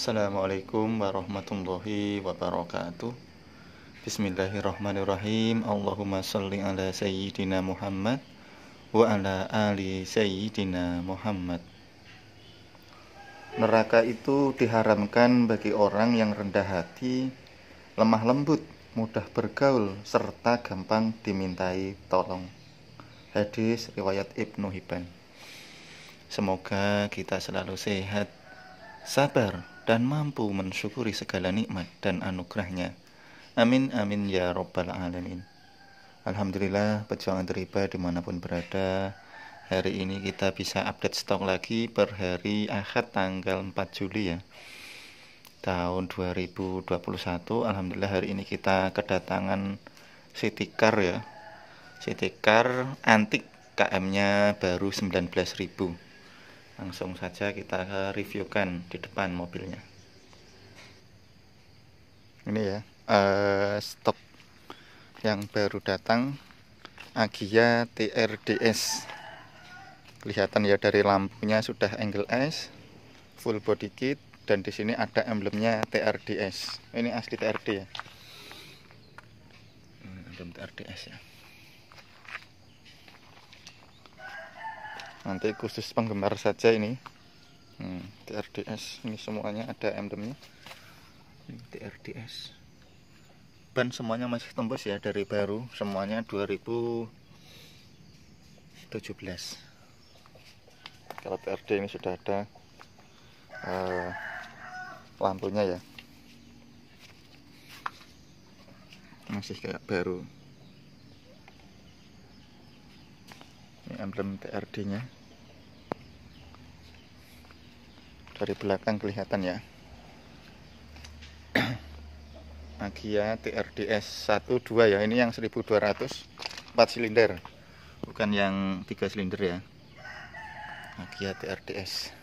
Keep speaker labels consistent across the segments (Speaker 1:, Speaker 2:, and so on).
Speaker 1: Assalamualaikum warahmatullahi wabarakatuh Bismillahirrahmanirrahim Allahumma salli ala Sayyidina Muhammad Wa ala ali Sayyidina Muhammad Neraka itu diharamkan bagi orang yang rendah hati Lemah lembut, mudah bergaul, serta gampang dimintai tolong Hadis Riwayat Ibnu Hibban Semoga kita selalu sehat, sabar, dan mampu mensyukuri segala nikmat dan anugerahnya. Amin, amin ya robbal alamin. Alhamdulillah, pejuang riba dimanapun berada, hari ini kita bisa update stok lagi per hari Ahad tanggal 4 Juli ya tahun 2021 Alhamdulillah hari ini kita kedatangan Car ya Car antik KM nya baru 19.000 langsung saja kita eh, reviewkan di depan mobilnya ini ya uh, stok yang baru datang Agia TRDS kelihatan ya dari lampunya sudah angle S full body kit dan di sini ada emblemnya TRDS ini asli TRD ya hmm, emblem TRDS ya nanti khusus penggemar saja ini hmm, TRDS ini semuanya ada emblemnya TRDS ban semuanya masih tembus ya dari baru semuanya 2017 kalau TRD ini sudah ada uh, lampunya ya masih kayak baru ini emblem TRD nya dari belakang kelihatan ya Agia TRDS 12 ya ini yang 1200 4 silinder bukan yang 3 silinder ya Agia TRDS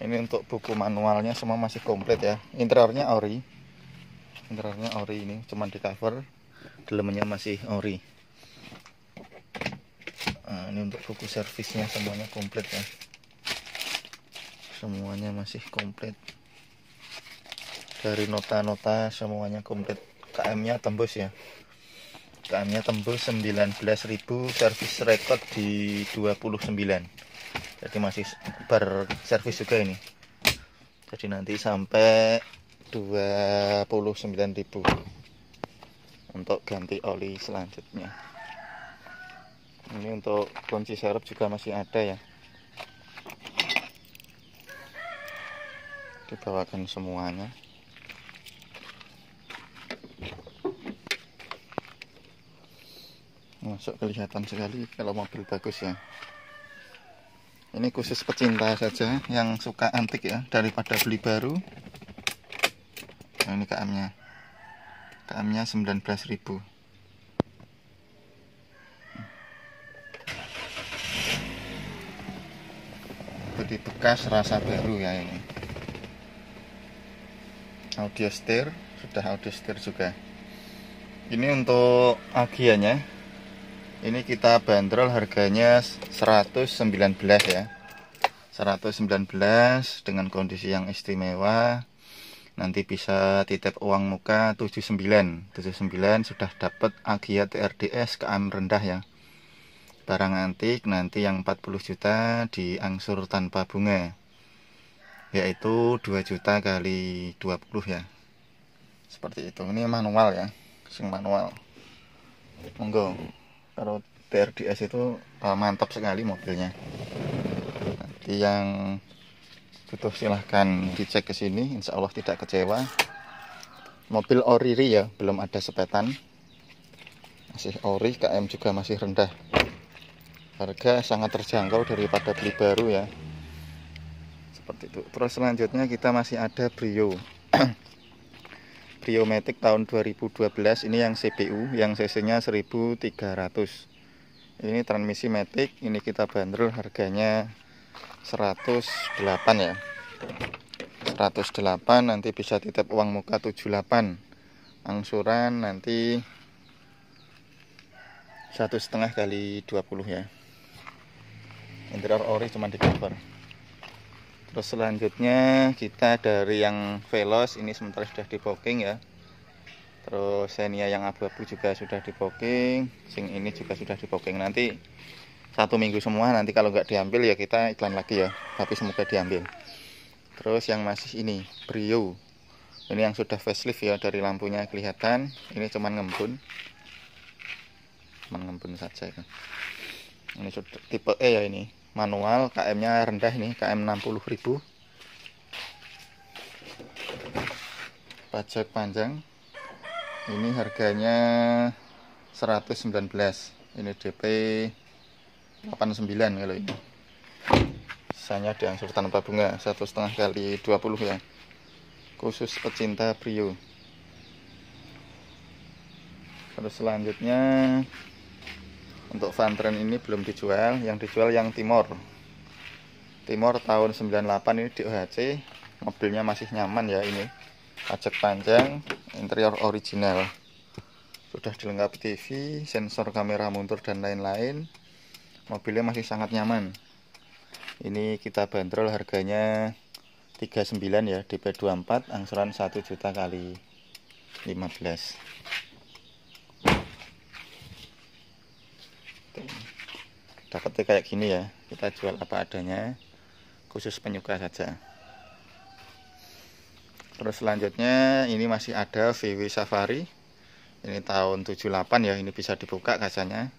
Speaker 1: ini untuk buku manualnya semua masih komplit ya interiornya ori interiornya ori ini cuman di cover dalamnya masih ori nah, ini untuk buku servisnya semuanya komplit ya semuanya masih komplit dari nota-nota semuanya komplit KM nya tembus ya KM nya tembus 19.000 servis record di 29 jadi masih bar servis juga ini jadi nanti sampai 29.000 untuk ganti oli selanjutnya ini untuk kunci serep juga masih ada ya dibawakan semuanya masuk kelihatan sekali kalau mobil bagus ya ini khusus pecinta saja yang suka antik ya daripada beli baru nah, ini KM nya PM-nya 19.000. Seperti bekas rasa baru ya ini. Audio steer, sudah audio steer juga. Ini untuk agiannya. Ini kita bandrol harganya 119 ya. 119 dengan kondisi yang istimewa nanti bisa titip uang muka 79 79 sudah dapat agia TRDS KM rendah ya barang antik nanti yang 40 juta diangsur tanpa bunga yaitu 2 juta kali 20 ya seperti itu ini manual ya sing manual monggo kalau TRDS itu ah, mantap sekali mobilnya nanti yang butuh silahkan dicek ke sini insya Allah tidak kecewa mobil ori ya belum ada sepetan masih ori KM juga masih rendah harga sangat terjangkau daripada beli baru ya seperti itu terus selanjutnya kita masih ada Brio Brio Matic tahun 2012 ini yang CPU yang CC nya 1300 ini transmisi Matic ini kita bandrol harganya 108 ya 108 nanti bisa titip uang muka 78 angsuran nanti satu setengah kali 20 ya interior ori cuma di cover terus selanjutnya kita dari yang velos ini sementara sudah di booking ya terus senia yang abu-abu juga sudah di booking sing ini juga sudah di booking nanti satu minggu semua nanti kalau nggak diambil ya kita iklan lagi ya tapi semoga diambil terus yang masih ini Brio ini yang sudah facelift ya dari lampunya kelihatan ini cuman ngembun cuman ngembun saja ya. ini sudah tipe E ya ini manual KM nya rendah nih. KM 60.000 pajak panjang ini harganya 119 ini DP 89 kalau ini sisanya ada angsur tanpa bunga satu setengah kali 20 ya khusus pecinta Brio. terus selanjutnya untuk fantren ini belum dijual yang dijual yang timor timor tahun 98 ini di OHC mobilnya masih nyaman ya ini pajak panjang interior original sudah dilengkapi TV sensor kamera mundur dan lain-lain mobilnya masih sangat nyaman ini kita bantrol harganya 39 ya DP24 angsuran 1 juta kali 15 dapatnya kayak gini ya kita jual apa adanya khusus penyuka saja terus selanjutnya ini masih ada VW Safari ini tahun 78 ya ini bisa dibuka kacanya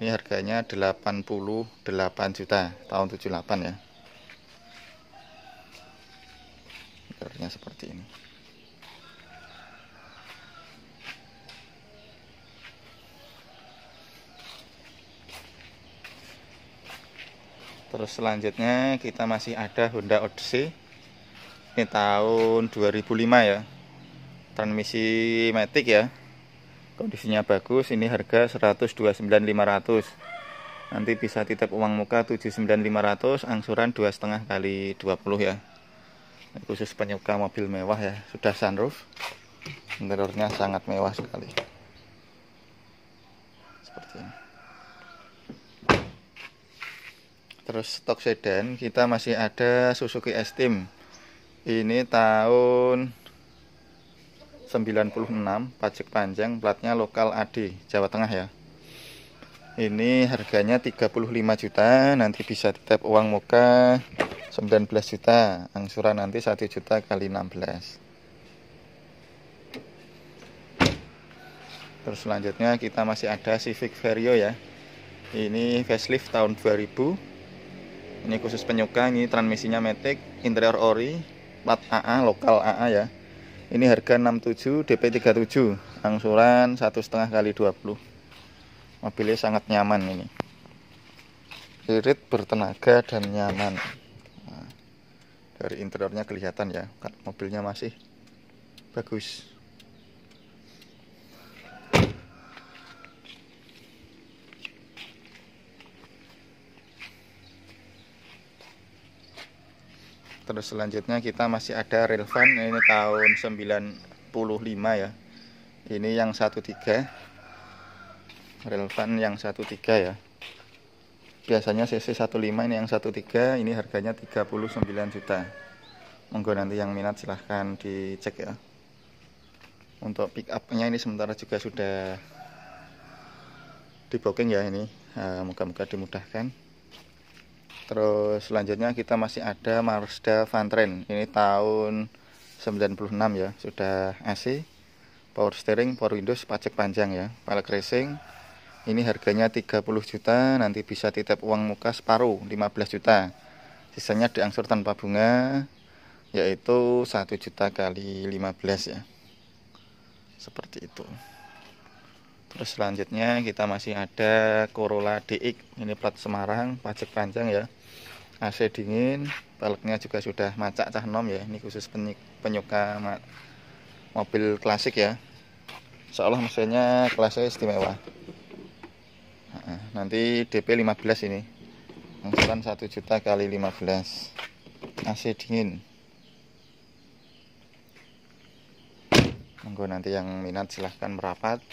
Speaker 1: ini harganya 88 juta tahun 78 ya Harganya seperti ini terus selanjutnya kita masih ada Honda Odyssey ini tahun 2005 ya transmisi matic ya kondisinya bagus ini harga 129.500 nanti bisa titip uang muka 79.500 angsuran dua setengah kali 20 ya khusus penyuka mobil mewah ya sudah sunroof interiornya sangat mewah sekali seperti ini terus stok sedan kita masih ada Suzuki Esteem ini tahun 96 pajak panjang platnya lokal AD Jawa Tengah ya ini harganya 35 juta nanti bisa tetap uang muka 19 juta angsuran nanti 1 juta kali 16 terus selanjutnya kita masih ada Civic Vario ya ini facelift tahun 2000 ini khusus penyuka ini transmisinya matic interior ori plat AA lokal AA ya ini harga 67 DP 37 angsuran satu setengah kali 20 mobilnya sangat nyaman ini irit bertenaga dan nyaman nah, dari interiornya kelihatan ya kan mobilnya masih bagus terus selanjutnya kita masih ada relevan ini tahun 95 ya ini yang 13 relevan yang 13 ya biasanya CC 15 ini yang 13 ini harganya 39 juta monggo nanti yang minat silahkan dicek ya untuk pick upnya ini sementara juga sudah di ya ini eh, moga-moga dimudahkan terus selanjutnya kita masih ada Mazda Vantren ini tahun 96 ya sudah AC power steering power windows pajak panjang ya Pala racing ini harganya 30 juta nanti bisa titip uang muka separuh 15 juta sisanya diangsur tanpa bunga yaitu 1 juta kali 15 ya seperti itu terus selanjutnya kita masih ada Corolla DX ini plat Semarang pajak panjang ya AC dingin peleknya juga sudah macak cah nom ya ini khusus penyuka mobil klasik ya seolah mesinnya kelasnya istimewa nanti DP 15 ini angsuran 1 juta kali 15 AC dingin monggo nanti yang minat silahkan merapat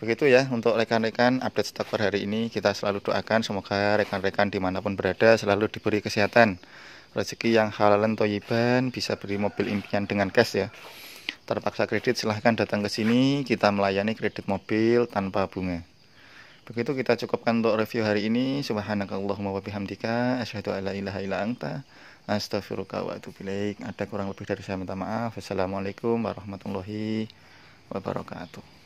Speaker 1: Begitu ya untuk rekan-rekan update stok per hari ini kita selalu doakan semoga rekan-rekan dimanapun berada selalu diberi kesehatan rezeki yang halal dan toyiban bisa beri mobil impian dengan cash ya terpaksa kredit silahkan datang ke sini kita melayani kredit mobil tanpa bunga begitu kita cukupkan untuk review hari ini subhanakallahumma wabihamdika asyhadu alla ilaha illa anta astaghfiruka wa atubu ada kurang lebih dari saya minta maaf assalamualaikum warahmatullahi wabarakatuh